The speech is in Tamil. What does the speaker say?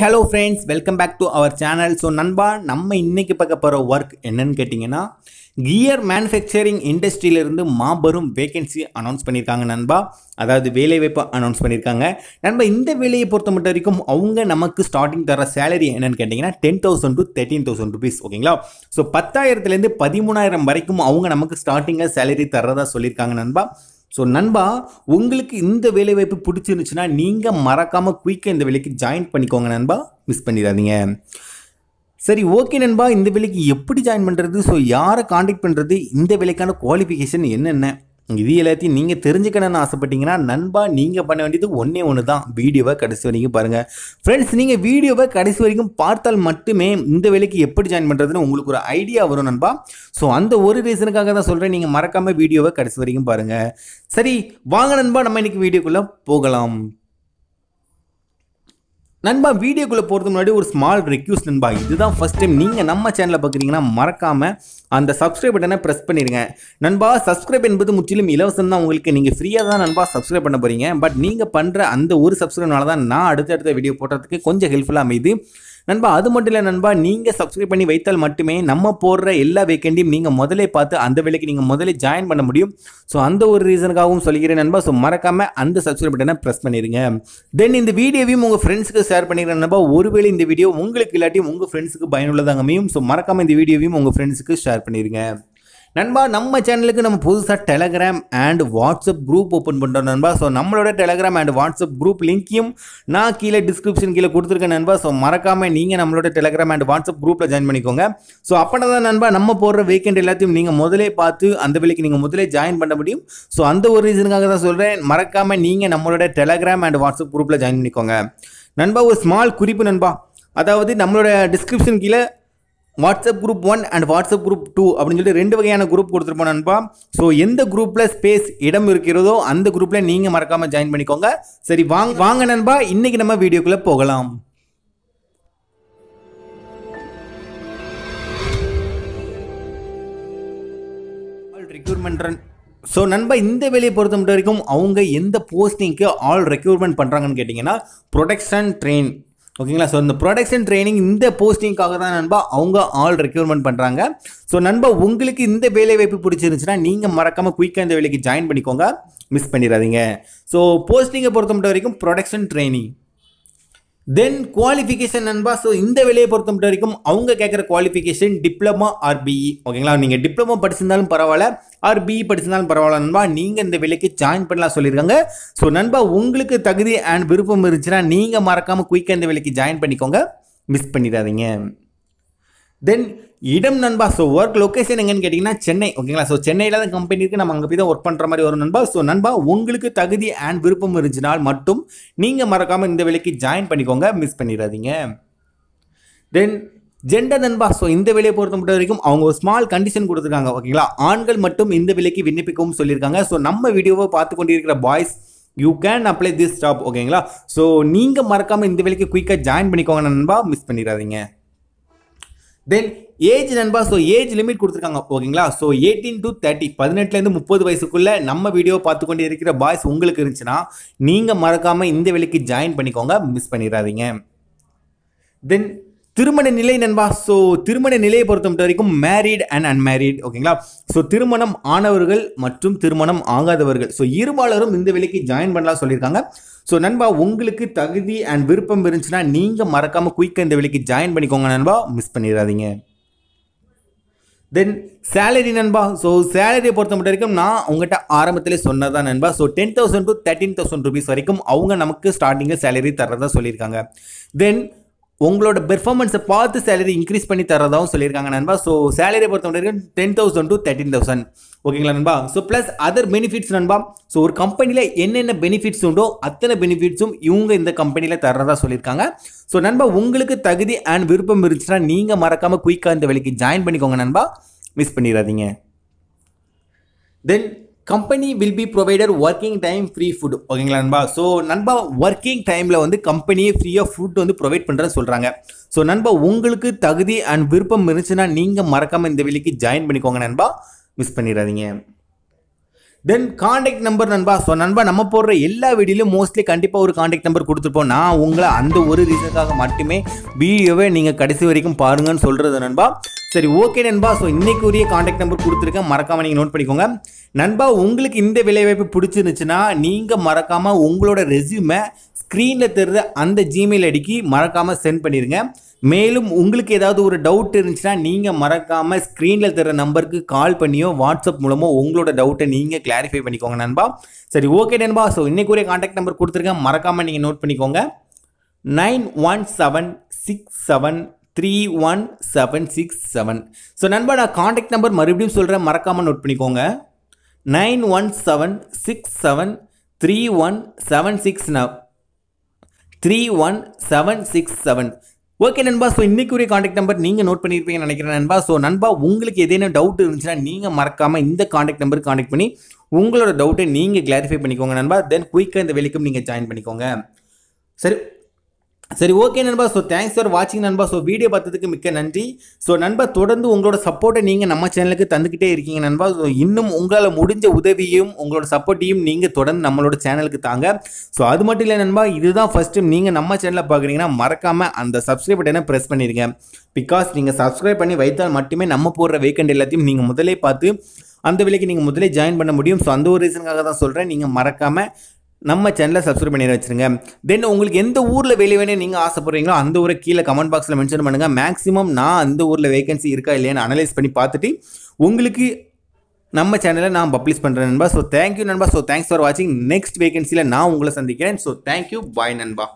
hello friends welcome back to our channel so நண்பா நம்ம இன்றைக்கி பார்க்க போகிற ஒர்க் என்னன்னு கேட்டிங்கன்னா கியர் மேனுஃபேக்சரிங் இண்டஸ்ட்ரியிலிருந்து மாபெரும் வேகன்சி அனௌன்ஸ் பண்ணியிருக்காங்க நண்பா அதாவது வேலைவாய்ப்பு அனௌன்ஸ் பண்ணியிருக்காங்க நண்பா இந்த வேலையை பொறுத்த மட்டும் வரைக்கும் அவங்க நமக்கு ஸ்டார்டிங் தர சேலரி என்னன்னு கேட்டிங்கன்னா ten thousand to thirteen thousand rupees ஓகேங்களா ஸோ பத்தாயிரத்துலேருந்து பதிமூணாயிரம் வரைக்கும் அவங்க நமக்கு ஸ்டார்டிங்கில் சேலரி தர்றதா சொல்லியிருக்காங்க நண்பா ஸோ நண்பா உங்களுக்கு இந்த வேலைவாய்ப்பு பிடிச்சிருந்துச்சுன்னா நீங்கள் மறக்காமல் குயிக்காக இந்த வேலைக்கு ஜாயின் பண்ணிக்கோங்க நண்பா மிஸ் பண்ணிடாதீங்க சரி ஓகே நண்பா இந்த வேலைக்கு எப்படி ஜாயின் பண்ணுறது ஸோ யாரை காண்டாக்ட் பண்ணுறது இந்த வேலைக்கான குவாலிஃபிகேஷன் என்னென்ன இது எல்லாத்தையும் நீங்கள் தெரிஞ்சுக்கணும்னு ஆசைப்பட்டீங்கன்னா நண்பா நீங்கள் பண்ண வேண்டியது ஒன்றே ஒன்று தான் வீடியோவை கடைசி வரைக்கும் பாருங்கள் ஃப்ரெண்ட்ஸ் நீங்கள் வீடியோவை கடைசி வரைக்கும் பார்த்தால் மட்டுமே இந்த வேலைக்கு எப்படி ஜாயின் பண்ணுறதுன்னு உங்களுக்கு ஒரு ஐடியா வரும் நண்பா ஸோ அந்த ஒரு ரீசனுக்காக தான் சொல்கிறேன் நீங்கள் மறக்காமல் வீடியோவை கடைசி வரைக்கும் பாருங்கள் சரி வாங்க நண்பா நம்ம இன்றைக்கி வீடியோக்குள்ளே போகலாம் நண்பா வீடியோக்குள்ளே போகிறது முன்னாடி ஒரு ஸ்மால் ரெக்யூஸ் நண்பா இதுதான் ஃபஸ்ட் டைம் நீங்கள் நம்ம சேனலில் பார்க்குறீங்கன்னா மறக்காமல் அந்த சப்ஸ்கிரைப் பட்டனை ப்ரெஸ் பண்ணிடுங்க நண்பா சப்ஸ்கிரைப் என்பது முற்றிலும் இலவசம் தான் உங்களுக்கு நீங்கள் ஃப்ரீயாக தான் நண்பா சப்ஸ்கிரைப் பண்ண போகிறீங்க பட் நீங்கள் பண்ணுற அந்த ஒரு சப்ஸ்கிரைப்னால தான் நான் அடுத்தடுத்த வீடியோ போடுறதுக்கு கொஞ்சம் ஹெல்ப்ஃபுல்லாக அமைது நண்பா அது மட்டும் இல்லை நண்பா நீங்கள் சப்ஸ்கிரைப் பண்ணி வைத்தால் மட்டுமே நம்ம போடுற எல்லா வேக்கண்டையும் நீங்கள் முதலே பார்த்து அந்த வேலைக்கு நீங்கள் முதலே ஜாயின் பண்ண முடியும் ஸோ அந்த ஒரு ரீசனுக்காகவும் சொல்லிக்கிறேன் நண்பா ஸோ மறக்காமல் அந்த சப்ஸ்கிரைப் பட்டனை ப்ரெஸ் பண்ணிடுங்க தென் இந்த வீடியோவையும் உங்கள் ஃப்ரெண்ட்ஸுக்கு ஷேர் பண்ணிடுறேன் நண்பா ஒருவேளை இந்த வீடியோ உங்களுக்கு இல்லாட்டியும் உங்கள் ஃப்ரெண்ட்ஸுக்கு பயனுள்ளதாக அமையும் ஸோ மறக்காமல் இந்த வீடியோவையும் உங்கள் ஃப்ரெண்ட்ஸுக்கு ஷேர் பண்ணிடுங்க நண்பா நம்ம சேனலுக்கு நம்ம புதுசாக Telegram and WhatsApp group open பண்ணுறோம் நண்பா ஸோ நம்மளோட டெலகிராம் அண்ட் வாட்ஸ்அப் குரூப் லிங்க்கையும் நான் கீழே டிஸ்கிரிப்ஷன் கீழே கொடுத்துருக்கேன் நண்பா ஸோ மறக்காமல் நீங்கள் நம்மளோட டெலகிராம் அண்ட் வாட்ஸ்அப் குரூப்பில் ஜாயின் பண்ணிக்கோங்க ஸோ அப்போ தான் நண்பா நம்ம போடுற வீக்கெண்ட் எல்லாத்தையும் நீங்கள் முதலே பார்த்து அந்த வேலைக்கு நீங்கள் முதலே ஜாயின் பண்ண முடியும் ஸோ அந்த ஒரு ரீசனுக்காக தான் சொல்கிறேன் மறக்காமல் நீங்கள் நம்மளோட டெலகிராம் அண்ட் வாட்ஸ்அப் குரூப்பில் ஜாயின் பண்ணிக்கோங்க நண்பா ஒரு ஸ்மால் குறிப்பு நண்பா அதாவது நம்மளோட டிஸ்கிரிப்ஷன் கீழே WhatsApp group one and WhatsApp group two அப்படின்னு சொல்லிட்டு ரெண்டு வகையான குரூப் கொடுத்துருப்போம் நண்பா ஸோ எந்த குரூப்பில் ஸ்பேஸ் இடம் இருக்கிறதோ அந்த குரூப்பில் நீங்கள் மறக்காமல் ஜாயின் பண்ணிக்கோங்க சரி வாங்க வாங்க நண்பா இன்றைக்கி நம்ம வீடியோக்குள்ளே போகலாம் ரெக்யூர்மெண்ட் ரன் ஸோ நண்பா இந்த வேலையை பொறுத்த மட்டும் வரைக்கும் அவங்க எந்த போஸ்டிங்க்கு ஆல் ரெக்யூர்மெண்ட் பண்ணுறாங்கன்னு கேட்டிங்கன்னா ப்ரொடக்ஷன் ட்ரெயின் ஓகேங்களா ஸோ இந்த ப்ரொடக்ஷன் ட்ரைனிங் இந்த போஸ்டிங்காக தான் நண்பா அவங்க ஆள் ரெக்யூர்மெண்ட் பண்ணுறாங்க ஸோ நண்பா உங்களுக்கு இந்த வேலை வாய்ப்பு பிடிச்சிருந்துச்சுன்னா நீங்கள் மறக்காமல் குயிக்காக இந்த வேலைக்கு ஜாயின் பண்ணிக்கோங்க மிஸ் பண்ணிடாதீங்க ஸோ போஸ்டிங்கை பொறுத்த மட்டும் வரைக்கும் ப்ரொடக்ஷன் ட்ரைனிங் தென் குவாலிஃபிகேஷன் நண்பா ஸோ இந்த வேலையை பொறுத்த மட்டும் வரைக்கும் அவங்க கேட்குற குவாலிஃபிகேஷன் டிப்ளமா ஆர் பிஇ ஓகேங்களா நீங்கள் டிப்ளமோ படிச்சிருந்தாலும் பரவாயில்ல ஆர் பிஇ e படிச்சிருந்தாலும் பரவாயில்ல நண்பா நீங்கள் இந்த வேலைக்கு ஜாயின் பண்ணலாம் சொல்லியிருக்காங்க ஸோ நண்பா உங்களுக்கு தகுதி அண்ட் விருப்பம் இருந்துச்சுன்னா நீங்கள் மறக்காமல் குயிக்காக இந்த வேலைக்கு ஜாயின் பண்ணிக்கோங்க மிஸ் பண்ணிடாதீங்க தென் இடம் நண்பா ஸோ ஒர்க் லொக்கேஷன் எங்கன்னு கேட்டிங்கன்னா சென்னை ஓகேங்களா ஸோ சென்னையில் தான் கம்பெனி இருக்குது நம்ம அங்கே போய் தான் ஒர்க் பண்ணுற மாதிரி வரும் நண்பா ஸோ நண்பா உங்களுக்கு தகுதி அண்ட் விருப்பம் இருந்துச்சுனால் மட்டும் நீங்கள் மறக்காமல் இந்த வேலைக்கு ஜாயின் பண்ணிக்கோங்க மிஸ் பண்ணிடாதீங்க தென் ஜெண்டர் நண்பா ஸோ இந்த வேலையை பொறுத்த மட்டும் வரைக்கும் அவங்க ஒரு ஸ்மால் கண்டிஷன் கொடுத்துருக்காங்க ஓகேங்களா ஆண்கள் மட்டும் இந்த விலைக்கு விண்ணப்பிக்கவும் சொல்லியிருக்காங்க ஸோ நம்ம வீடியோவை பார்த்து கொண்டிருக்கிற boys you can apply this job ஓகேங்களா ஸோ நீங்கள் மறக்காமல் இந்த வேலைக்கு குயிக்காக ஜாயின் பண்ணிக்கோங்க நண்பா மிஸ் பண்ணிடாதீங்க தென் ஏஜ் நண்பா ஸோ ஏஜ் லிமிட் கொடுத்துருக்காங்க ஓகேங்களா ஸோ எயிட்டீன் டு தேர்ட்டி பதினெட்டுலேருந்து முப்பது வயசுக்குள்ளே நம்ம வீடியோ பார்த்து கொண்டு இருக்கிற பாய்ஸ் உங்களுக்கு இருந்துச்சுன்னா நீங்கள் மறக்காமல் இந்த வேலைக்கு ஜாயின் பண்ணிக்கோங்க மிஸ் பண்ணிடாதீங்க தென் திருமண நிலை நண்பா ஸோ திருமண நிலையை பொறுத்த வரைக்கும் மேரீட் அண்ட் அன்மேரீட் ஓகேங்களா ஸோ திருமணம் ஆனவர்கள் மற்றும் திருமணம் ஆகாதவர்கள் ஸோ இருபாலரும் இந்த வேலைக்கு ஜாயின் பண்ணலாம் சொல்லியிருக்காங்க ஸோ நண்பா உங்களுக்கு தகுதி அண்ட் விருப்பம் இருந்துச்சுன்னா நீங்கள் மறக்காமல் குயிக்காக இந்த வேலைக்கு ஜாயின் பண்ணிக்கோங்க நண்பா மிஸ் பண்ணிடாதீங்க தென் சேலரி நண்பா ஸோ சேலரியை பொறுத்த மட்டும் வரைக்கும் நான் உங்கள்கிட்ட ஆரம்பத்தில் சொன்னதான் நண்பா so ten thousand to thirteen thousand rupees வரைக்கும் அவங்க நமக்கு ஸ்டார்டிங்கில் சேலரி தர்றதா சொல்லியிருக்காங்க தென் உங்களோட பெர்ஃபார்மன்ஸை பார்த்து சேலரி இன்க்ரீஸ் பண்ணி தரதாகவும் சொல்லியிருக்காங்க நண்பா ஸோ சேலரியை பொறுத்த வரைக்கும் ten thousand to thirteen thousand ஓகேங்களா நண்பா ஸோ ப்ளஸ் அதர் பெனிஃபிட்ஸ் நண்பா ஸோ ஒரு கம்பெனியில் என்னென்ன பெனிஃபிட்ஸ் உண்டோ அத்தனை பெனிஃபிட்ஸும் இவங்க இந்த கம்பெனியில் தர்றதா சொல்லியிருக்காங்க ஸோ நண்பா உங்களுக்கு தகுதி அண்ட் விருப்பம் இருந்துச்சுன்னா நீங்கள் மறக்காமல் குயிக்காக இந்த வேலைக்கு ஜாயின் பண்ணிக்கோங்க நண்பா மிஸ் பண்ணிடாதீங்க then company will be provider working time free food ஓகேங்களா நண்பா ஸோ நண்பா ஒர்க்கிங் டைமில் வந்து கம்பெனியே ஃப்ரீயாக ஃபுட் வந்து ப்ரொவைட் பண்ணுறேன்னு சொல்கிறாங்க ஸோ நண்பா உங்களுக்கு தகுதி அண்ட் விருப்பம் இருந்துச்சுன்னா நீங்கள் மறக்காமல் இந்த வெளிக்கு ஜாயின் பண்ணிக்கோங்க நண்பா மிஸ் பண்ணிடாதீங்க தென் காண்டாக்ட் நம்பர் நண்பா ஸோ நண்பா நம்ம போடுற எல்லா வீடியோலையும் மோஸ்ட்லி கண்டிப்பாக ஒரு காண்டாக்ட் நம்பர் கொடுத்துருப்போம் நான் உங்களை அந்த ஒரு ரீசனுக்காக மட்டுமே வீடியோவை நீங்கள் கடைசி வரைக்கும் பாருங்கன்னு சொல்கிறது நண்பா சரி ஓகே நண்பா ஸோ இன்றைக்கு உரிய காண்டாக்ட் நம்பர் கொடுத்துருக்கேன் மறக்காமல் நீங்கள் நோட் பண்ணிக்கோங்க நண்பா உங்களுக்கு இந்த வேலைவாய்ப்பு பிடிச்சிருந்துச்சுன்னா நீங்கள் மறக்காமல் உங்களோட ரெசியூமை ஸ்க்ரீனில் தெரிற அந்த ஜிமெயில் ஐடிக்கு மறக்காமல் சென்ட் பண்ணிடுங்க மேலும் உங்களுக்கு ஏதாவது ஒரு டவுட் இருந்துச்சுன்னா நீங்கள் மறக்காமல் ஸ்க்ரீனில் தர நம்பருக்கு கால் பண்ணியோ வாட்ஸ்அப் மூலமோ உங்களோட டவுட்டை நீங்கள் கிளாரிஃபை பண்ணிக்கோங்க நண்பா சரி ஓகே நண்பா ஸோ இன்றைக்குரிய காண்டாக்ட் நம்பர் கொடுத்துருக்கேன் மறக்காமல் நீங்கள் நோட் பண்ணிக்கோங்க nine one seven six seven three one seven six seven so நண்பா நான் காண்டாக்ட் நம்பர் மறுபடியும் சொல்கிறேன் மறக்காமல் நோட் பண்ணிக்கோங்க nine one seven six seven three one seven six now three one seven six seven okay நண்பா ஸோ இன்றைக்கு ஒரு காண்டாக்ட் நம்பர் நீங்கள் நோட் பண்ணியிருப்பீங்கன்னு நினைக்கிறேன் நண்பா ஸோ நண்பா உங்களுக்கு ஏதேனும் டவுட் இருந்துச்சுன்னா நீங்கள் மறக்காமல் இந்த காண்டாக்ட் நம்பர் காண்டாக்ட் பண்ணி உங்களோட டவுட்டை நீங்கள் கிளாரிஃபை பண்ணிக்கோங்க நண்பா தென் குயிக்காக இந்த வேலைக்கும் நீங்கள் ஜாயின் பண்ணிக்கோங்க சரி சரி ஓகே நண்பா ஸோ தேங்க்ஸ் ஃபார் வாட்சிங் நண்பா ஸோ வீடியோ பார்த்ததுக்கு மிக்க நன்றி ஸோ நண்பா தொடர்ந்து உங்களோட சப்போர்ட்டை நீங்கள் நம்ம சேனலுக்கு தந்துக்கிட்டே இருக்கீங்க நண்பா ஸோ இன்னும் உங்களால் முடிஞ்ச உதவியும் உங்களோட சப்போர்ட்டையும் நீங்கள் தொடர்ந்து நம்மளோட சேனலுக்கு தாங்க ஸோ அது மட்டும் இல்லை நண்பா இதுதான் ஃபஸ்ட் டைம் நீங்கள் நம்ம சேனலில் பார்க்குறீங்கன்னா மறக்காமல் அந்த சப்ஸ்கிரைப் பட்டனை ப்ரெஸ் பண்ணிடுங்க பிகாஸ் நீங்கள் சப்ஸ்கிரைப் பண்ணி வைத்தால் மட்டுமே நம்ம போடுற வேக்கண்ட் எல்லாத்தையும் நீங்கள் முதலே பார்த்து அந்த விலைக்கு நீங்கள் முதலே ஜாயின் பண்ண முடியும் ஸோ அந்த ஒரு ரீசனுக்காக தான் சொல்கிறேன் நீங்கள் மறக்காமல் நம்ம சேனலை சப்ஸ்கிரைப் பண்ணி வச்சுருங்க தென் உங்களுக்கு எந்த ஊரில் வெளியே வேணும் நீங்கள் ஆசைப்படுறீங்களோ அந்த ஊரை கீழே கமெண்ட் பாக்ஸில் மென்ஷன் பண்ணுங்கள் மேக்ஸிமம் நான் அந்த ஊரில் வேகன்சி இருக்கா இல்லையான்னு அனலைஸ் பண்ணி பார்த்துட்டு உங்களுக்கு நம்ம சேனலை நான் பப்ளிஷ் பண்ணுறேன் நண்பா ஸோ தேங்க்யூ நண்பா ஸோ தேங்க்ஸ் ஃபார் வாட்சிங் நெக்ஸ்ட் வேகன்சியில் நான் உங்களை சந்திக்கிறேன் ஸோ தேங்க்யூ பாய் நண்பா